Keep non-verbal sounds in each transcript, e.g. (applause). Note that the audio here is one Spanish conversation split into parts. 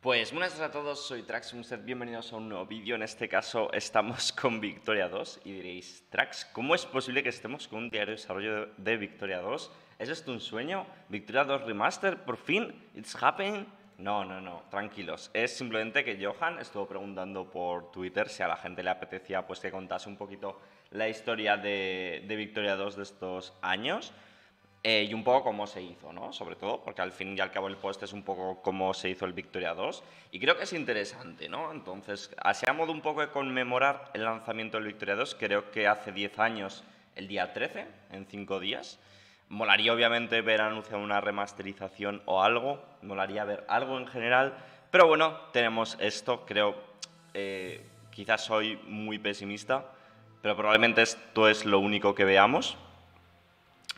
Pues buenas tardes a todos, soy Trax, bienvenidos a un nuevo vídeo. En este caso (laughs) estamos con Victoria 2 y diréis, Trax, ¿cómo es posible que estemos con un diario de desarrollo de Victoria 2? ¿Es esto un sueño? ¿Victoria 2 Remaster? ¿Por fin? ¿It's happening? No, no, no, tranquilos. Es simplemente que Johan estuvo preguntando por Twitter si a la gente le apetecía pues que contase un poquito la historia de, de Victoria 2 de estos años. Eh, y un poco cómo se hizo, ¿no? Sobre todo, porque al fin y al cabo el post es un poco cómo se hizo el Victoria 2. Y creo que es interesante, ¿no? Entonces, así un poco de conmemorar el lanzamiento del Victoria 2, creo que hace 10 años, el día 13, en 5 días. Molaría obviamente ver anunciado una remasterización o algo, molaría ver algo en general, pero bueno, tenemos esto, creo, eh, quizás soy muy pesimista, pero probablemente esto es lo único que veamos.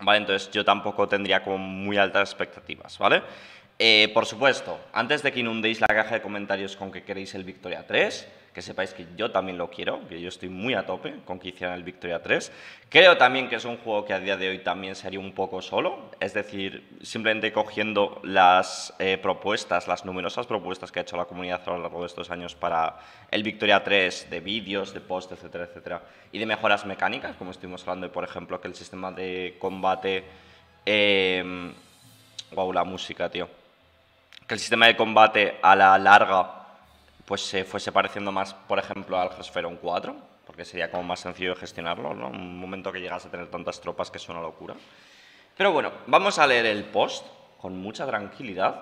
Entonces yo tampoco tendría como muy altas expectativas, ¿vale? Eh, por supuesto, antes de que inundéis la caja de comentarios con que queréis el Victoria 3, que sepáis que yo también lo quiero, que yo estoy muy a tope con que hicieran el Victoria 3. Creo también que es un juego que a día de hoy también sería un poco solo, es decir, simplemente cogiendo las eh, propuestas, las numerosas propuestas que ha hecho la comunidad a lo largo de estos años para el Victoria 3, de vídeos, de posts, etcétera, etcétera, y de mejoras mecánicas, como estuvimos hablando por ejemplo, que el sistema de combate... Eh, la música, tío. Que el sistema de combate a la larga pues se fuese pareciendo más, por ejemplo, al Hesferon 4, porque sería como más sencillo gestionarlo, ¿no? Un momento que llegas a tener tantas tropas que es una locura. Pero bueno, vamos a leer el post con mucha tranquilidad.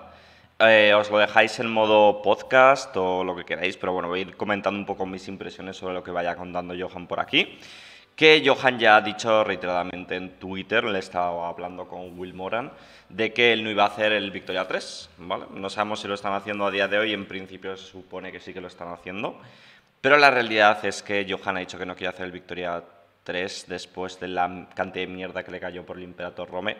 Eh, os lo dejáis en modo podcast o lo que queráis, pero bueno, voy a ir comentando un poco mis impresiones sobre lo que vaya contando Johan por aquí que Johan ya ha dicho reiteradamente en Twitter, le he estado hablando con Will Moran, de que él no iba a hacer el Victoria 3, No sabemos si lo están haciendo a día de hoy, en principio se supone que sí que lo están haciendo, pero la realidad es que Johan ha dicho que no quiere hacer el Victoria 3 después de la cantidad de mierda que le cayó por el Imperator Rome,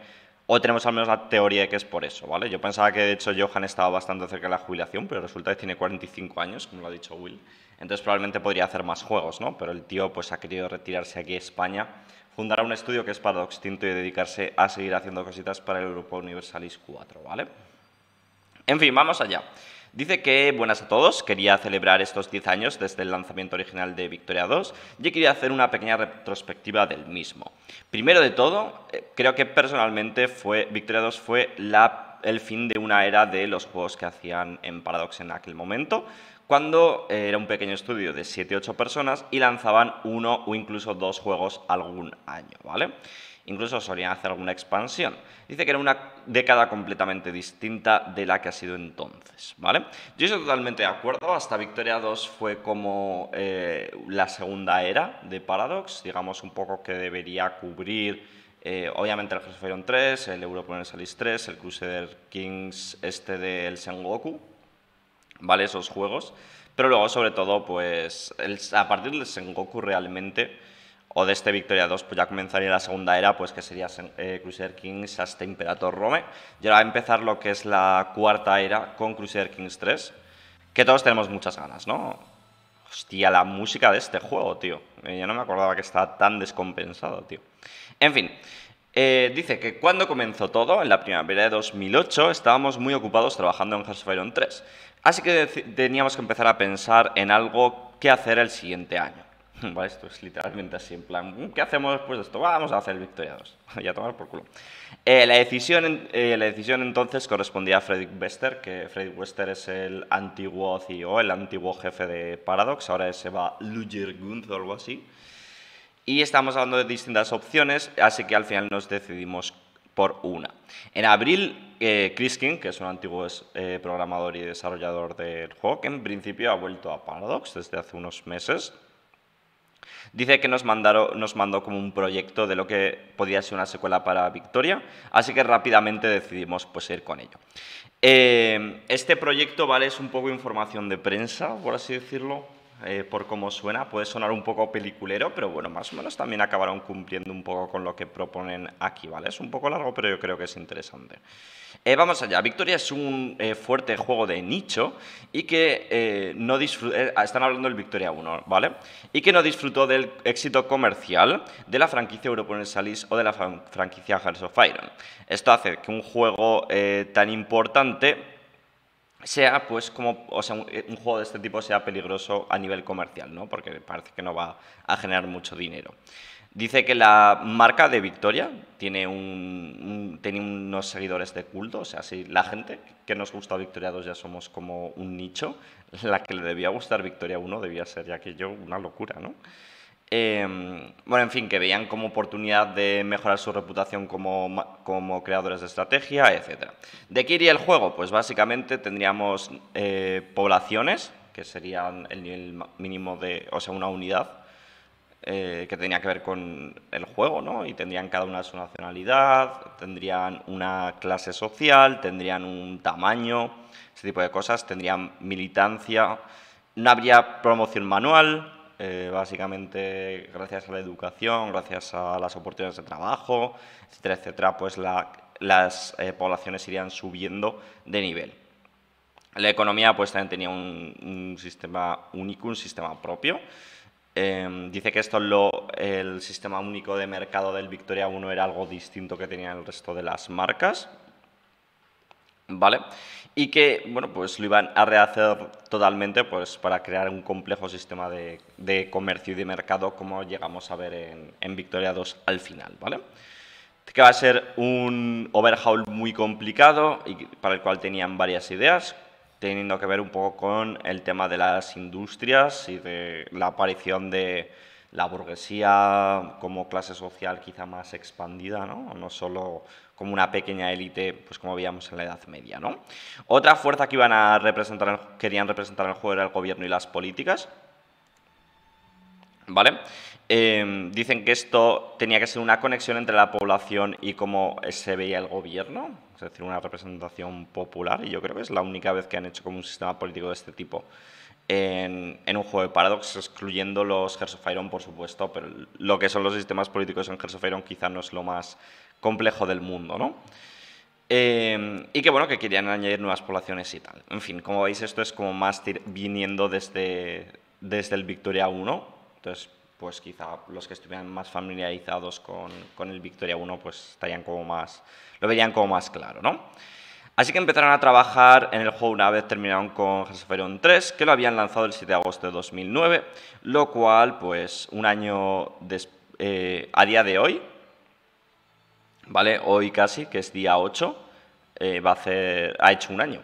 o tenemos al menos la teoría de que es por eso, ¿vale? Yo pensaba que de hecho Johan estaba bastante cerca de la jubilación, pero resulta que tiene 45 años, como lo ha dicho Will. Entonces probablemente podría hacer más juegos, ¿no? Pero el tío pues ha querido retirarse aquí a España, fundará un estudio que es Paradox y dedicarse a seguir haciendo cositas para el grupo Universalis 4, ¿vale? En fin, vamos allá. Dice que buenas a todos, quería celebrar estos 10 años desde el lanzamiento original de Victoria 2 y quería hacer una pequeña retrospectiva del mismo. Primero de todo, eh, creo que personalmente fue, Victoria 2 fue el fin de una era de los juegos que hacían en Paradox en aquel momento, cuando eh, era un pequeño estudio de 7-8 personas y lanzaban uno o incluso dos juegos algún año, ¿vale? Incluso solían hacer alguna expansión. Dice que era una década completamente distinta de la que ha sido entonces, ¿vale? Yo estoy totalmente de acuerdo, hasta Victoria 2 fue como eh, la segunda era de Paradox, digamos un poco que debería cubrir... Eh, obviamente el Iron 3, el Europa Universalis 3, el Crusader Kings este del Sengoku, ¿vale? Esos juegos. Pero luego, sobre todo, pues a partir del Sengoku realmente o de este Victoria 2, pues ya comenzaría la segunda era, pues que sería Cruiser eh, Crusader Kings hasta Imperator Rome. Y ahora va a empezar lo que es la cuarta era con Cruiser Kings 3, que todos tenemos muchas ganas, ¿no? Hostia, la música de este juego, tío. Eh, yo no me acordaba que estaba tan descompensado, tío. En fin, eh, dice que cuando comenzó todo, en la primavera de 2008, estábamos muy ocupados trabajando en Hearts of Iron 3. Así que teníamos que empezar a pensar en algo que hacer el siguiente año. (laughs) esto es literalmente así, en plan, mm, ¿qué hacemos después de esto? Vamos a hacer Victoria 2 (laughs) y a tomar por culo. Eh, la, decisión, eh, la decisión entonces correspondía a Frederick Wester, que Frederick Wester es el antiguo CEO, el antiguo jefe de Paradox, ahora se va Luger Gunz o algo así. Y estamos hablando de distintas opciones, así que al final nos decidimos por una. En abril, eh, Chris King, que es un antiguo programador y desarrollador del juego, que en principio ha vuelto a Paradox desde hace unos meses, Dice que nos, mandó como un proyecto de lo que podía ser una secuela para Victoria, así que rápidamente decidimos pues, ir con ello. Eh, este proyecto, ¿vale? Es un poco información de prensa, por así decirlo. Eh, por cómo suena, puede sonar un poco peliculero, pero bueno, más o menos también acabaron cumpliendo un poco con lo que proponen aquí, ¿vale? Es un poco largo, pero yo creo que es interesante. Eh, vamos allá, Victoria es un eh, fuerte juego de nicho y que no disfrutó, ah, están hablando del Victoria 1, ¿vale? Y que no disfrutó del éxito comercial de la franquicia European Salis o de la franquicia Hearts of Iron. Esto hace que un juego tan importante sea pues como o sea eh, un, juego de este tipo sea peligroso a nivel comercial no porque parece que no va a generar mucho dinero dice que la marca de Victoria tiene tiene unos seguidores de culto o sea si la gente que nos gusta Victoria 2 ya somos como un nicho la que le debía gustar Victoria 1 debía ser ya que yo una locura no Em, bueno, en fin, que veían como oportunidad de mejorar su reputación como, creadores de estrategia, etc. ¿De qué iría el juego? Pues básicamente tendríamos eh, poblaciones, que serían el nivel mínimo de, o sea, una unidad, eh, que tenía que ver con el juego, ¿no? Y tendrían cada una su nacionalidad, tendrían una clase social, tendrían un tamaño, ese tipo de cosas, tendrían militancia, no habría promoción manual, eh, básicamente gracias a la educación, gracias a las oportunidades de trabajo, etcétera, etcétera, pues las eh, poblaciones irían subiendo de nivel. La economía pues también tenía un, sistema único, un sistema propio. Em, dice que esto lo, el sistema único de mercado del Victoria 1 era algo distinto que tenía el resto de las marcas, ¿vale? Y que, bueno, pues lo iban a rehacer totalmente pues, para crear un complejo sistema de, comercio y de mercado como llegamos a ver en, Victoria 2 al final, ¿vale? que va a ser un overhaul muy complicado y para el cual tenían varias ideas, teniendo que ver un poco con el tema de las industrias y de la aparición de la burguesía como clase social quizá más expandida, ¿no? no solo como una pequeña élite, pues como veíamos en la Edad Media. ¿no? Otra fuerza que iban a representar, querían representar al el juego era el gobierno y las políticas. ¿Vale? Em, dicen que esto tenía que ser una conexión entre la población y cómo se veía el gobierno, es decir, una representación popular, y yo creo que es la única vez que han hecho como un sistema político de este tipo en, un juego de Paradox, excluyendo los Hearts of por supuesto, pero lo que son los sistemas políticos en Hearts of quizá no es lo más complejo del mundo, ¿no? Em, y que bueno, que querían añadir nuevas poblaciones y tal. En fin, como veis, esto es como más viniendo desde, desde el Victoria 1. Entonces, pues quizá los que estuvieran más familiarizados con, con el Victoria 1, pues estarían como más. lo verían como más claro, ¿no? Así que empezaron a trabajar en el juego una vez terminaron con Hearthstone 3, que lo habían lanzado el 7 de agosto de 2009, lo cual, pues, un año eh, a día de hoy, ¿vale? Hoy casi, que es día 8, eh, va a hacer, ha hecho un año,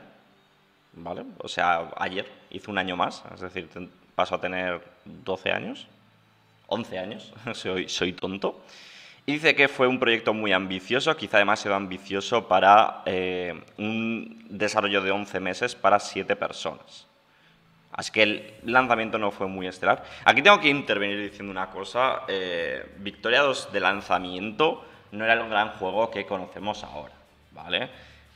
¿vale? O sea, ayer hizo un año más, es decir, pasó a tener 12 años, 11 años, (laughs) soy tonto dice que fue un proyecto muy ambicioso, quizá demasiado ambicioso para eh, un desarrollo de 11 meses para 7 personas. Así que el lanzamiento no fue muy estelar. Aquí tengo que intervenir diciendo una cosa. Eh, Victoria 2 de lanzamiento no era el gran juego que conocemos ahora, ¿vale?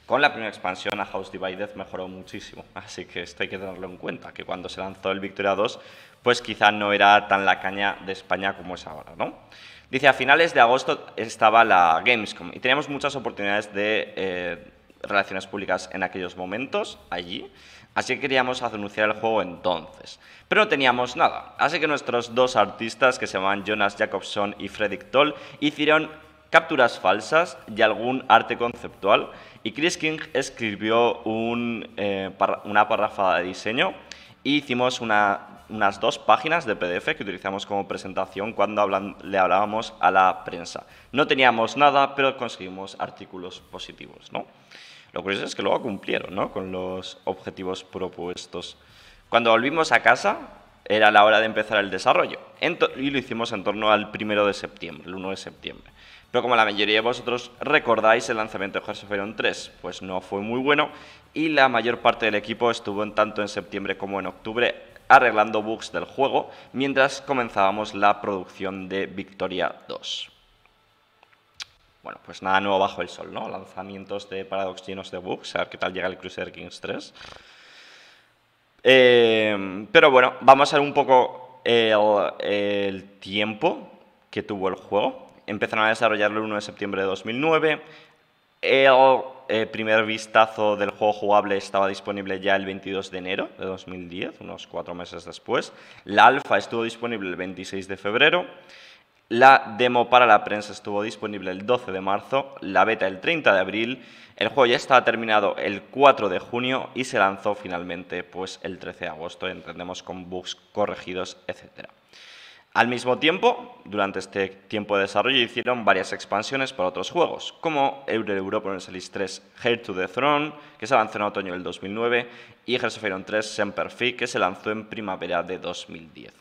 Con la primera expansión a House Divided mejoró muchísimo, (laughs) así que esto hay que tenerlo en cuenta, que cuando se lanzó el Victoria 2, pues quizá no era tan la caña de España como es ahora, ¿no? Dice, a finales de agosto estaba la Gamescom y teníamos muchas oportunidades de eh, relaciones públicas en aquellos momentos allí, así que queríamos anunciar el juego entonces. Pero no teníamos nada, así que nuestros dos artistas, que se llaman Jonas Jacobson y Fredrik Toll, hicieron capturas falsas y algún arte conceptual. Y Chris King escribió eh, una parrafada de diseño hicimos unas dos páginas de PDF que utilizamos como presentación cuando le hablábamos a la prensa. No teníamos nada, pero conseguimos artículos positivos, ¿no? Lo curioso es que luego cumplieron, ¿no? Con los objetivos propuestos. Cuando volvimos a casa, era la hora de empezar el desarrollo. y lo hicimos en torno al primero de septiembre, el 1 de septiembre. Pero como la mayoría de vosotros recordáis, el lanzamiento de Hearthstone 3 pues no fue muy bueno y la mayor parte del equipo estuvo tanto en septiembre como en octubre arreglando bugs del juego mientras comenzábamos la producción de Victoria 2. Bueno, pues nada nuevo bajo el sol, ¿no? Lanzamientos de Paradox llenos de bugs, a ver qué tal llega el Crusader Kings 3. Eh, pero bueno, vamos a ver un poco el tiempo que tuvo el juego empezaron a desarrollarlo el 1 de septiembre de 2009. El eh, primer vistazo del juego jugable estaba disponible ya el 22 de enero de 2010, unos cuatro meses después. La alfa estuvo disponible el 26 de febrero. La demo para la prensa estuvo disponible el 12 de marzo, la beta el 30 de abril, el juego ya estaba terminado el 4 de junio y se lanzó finalmente pues, el 13 de agosto, entendemos con bugs corregidos, etcétera. Al mismo tiempo, durante este tiempo de desarrollo hicieron varias expansiones para otros juegos, como Euro Europa Universalis 3 Hair to the Throne, que se lanzó en otoño del 2009, y Hearts of Iron 3 Semper Fi, que se lanzó en primavera de 2010.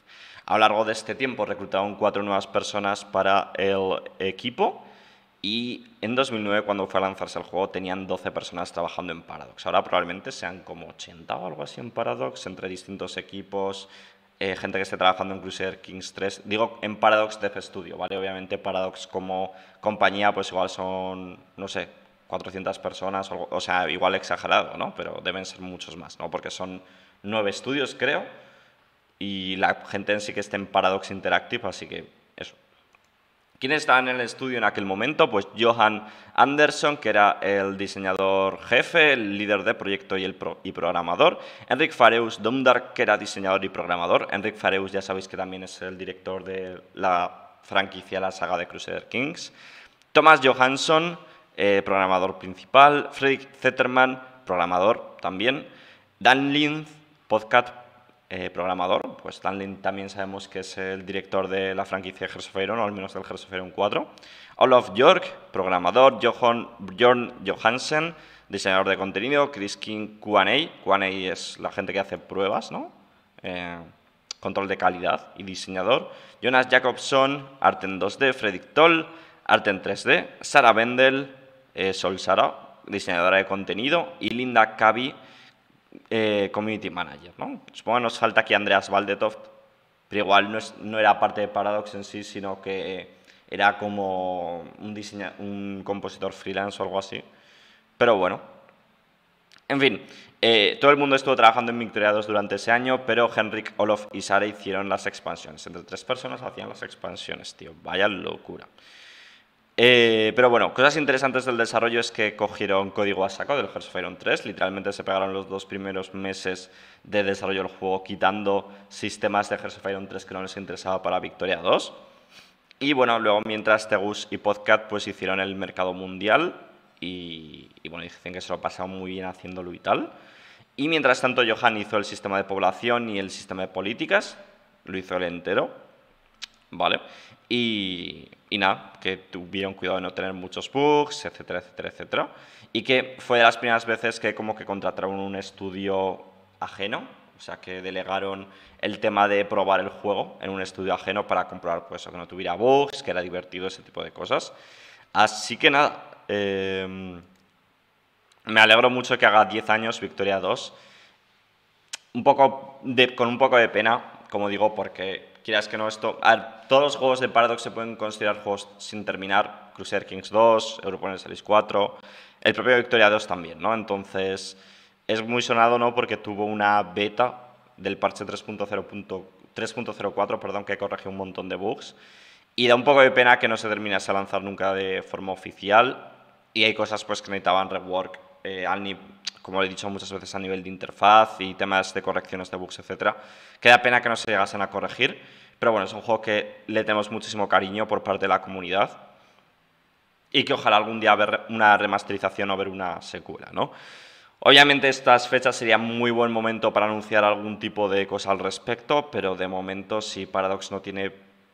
A lo largo de este tiempo reclutaron cuatro nuevas personas para el equipo, y en 2009, cuando fue a lanzarse el juego, tenían 12 personas trabajando en Paradox. Ahora probablemente sean como 80 o algo así en Paradox, entre distintos equipos, eh, gente que esté trabajando en Crusader Kings 3. Digo en Paradox Dev Studio, ¿vale? Obviamente Paradox como compañía pues igual son, no sé, 400 personas, o, sea, igual exagerado, ¿no? Pero deben ser muchos más, ¿no? Porque son nueve estudios, creo, y la gente en sí que esté en Paradox Interactive, así que eso, ¿Quiénes estaban en el estudio en aquel momento? Pues Johan Anderson, que era el diseñador jefe, el líder de proyecto y, el programador. Enric Fareus Dumdar, que era diseñador y programador. Enric Fareus, ya sabéis que también es el director de la franquicia, la saga de Crusader Kings. Thomas Johansson, eh, programador principal. Fredrik Zetterman, programador también. Dan Linz, podcast eh, programador, pues también sabemos que es el director de la franquicia Hearthstone, o al menos del Hearthstone 4. Olaf York, programador, Johan, Johansen, diseñador de contenido, Chris King Q&A, Q&A es la gente que hace pruebas, ¿no? Eh, control de calidad y diseñador, Jonas Jacobson, Arten 2D, Fredrik Toll, Arten 3D, Sara Bendel, eh, Sol Sara, diseñadora de contenido, y Linda Cavi, eh, community manager. ¿no? Supongo que nos falta aquí Andreas Valdetoft, pero igual no, era parte de Paradox en sí, sino que era como un, un compositor freelance o algo así. Pero bueno. En fin, eh, todo el mundo estuvo trabajando en Victoria 2 durante ese año, pero Henrik, Olof y Sara hicieron las expansiones. Entre tres personas hacían las expansiones, tío. Vaya locura. Eh, pero bueno, cosas interesantes del desarrollo es que cogieron código a saco del Hearts of Iron 3, literalmente se pegaron los dos primeros meses de desarrollo del juego quitando sistemas de Hearts of Iron 3 que no les interesaba para Victoria 2. Y bueno, luego mientras Tegus y Podcast pues hicieron el mercado mundial y, bueno, dicen que se lo pasado muy bien haciéndolo y tal. Y mientras tanto Johan hizo el sistema de población y el sistema de políticas, lo hizo el entero, ¿vale? Y, nada, que tuvieron cuidado de no tener muchos bugs, etcétera, etcétera, etcétera. Y que fue de las primeras veces que como que contrataron un estudio ajeno, o sea, que delegaron el tema de probar el juego en un estudio ajeno para comprobar pues, que no tuviera bugs, que era divertido, ese tipo de cosas. Así que nada, em, me alegro mucho que haga 10 años Victoria 2. Un poco con un poco de pena como digo, porque quieras que no esto... A todos los juegos de Paradox se pueden considerar juegos sin terminar. Crusader Kings 2, Europoner Series 4, el propio Victoria 2 también, ¿no? Entonces, es muy sonado, ¿no? Porque tuvo una beta del parche 3.0.4, perdón, que corrigió un montón de bugs. Y da un poco de pena que no se terminase a lanzar nunca de forma oficial. Y hay cosas pues que necesitaban rework. Eh, al, como he dicho muchas veces a nivel de interfaz y temas de correcciones de bugs, etcétera. Queda pena que no se llegasen a corregir, pero bueno, es un juego que le tenemos muchísimo cariño por parte de la comunidad y que ojalá algún día ver una remasterización o ver una secuela, ¿no? Obviamente estas fechas sería muy buen momento para anunciar algún tipo de cosa al respecto, pero de momento si Paradox no tiene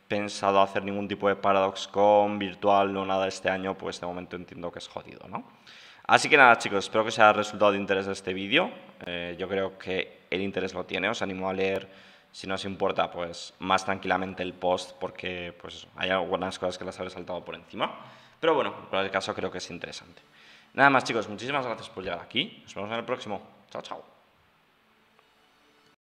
pensado hacer ningún tipo de Paradox Con virtual o no nada este año, pues de momento entiendo que es jodido, ¿no? Así que nada chicos, espero que os haya resultado de interés este vídeo. Eh, yo creo que el interés lo tiene, os animo a leer, si no os importa, pues más tranquilamente el post porque pues hay algunas cosas que las habré saltado por encima. Pero bueno, en cualquier caso creo que es interesante. Nada más chicos, muchísimas gracias por llegar aquí. Nos vemos en el próximo. Chao, chao.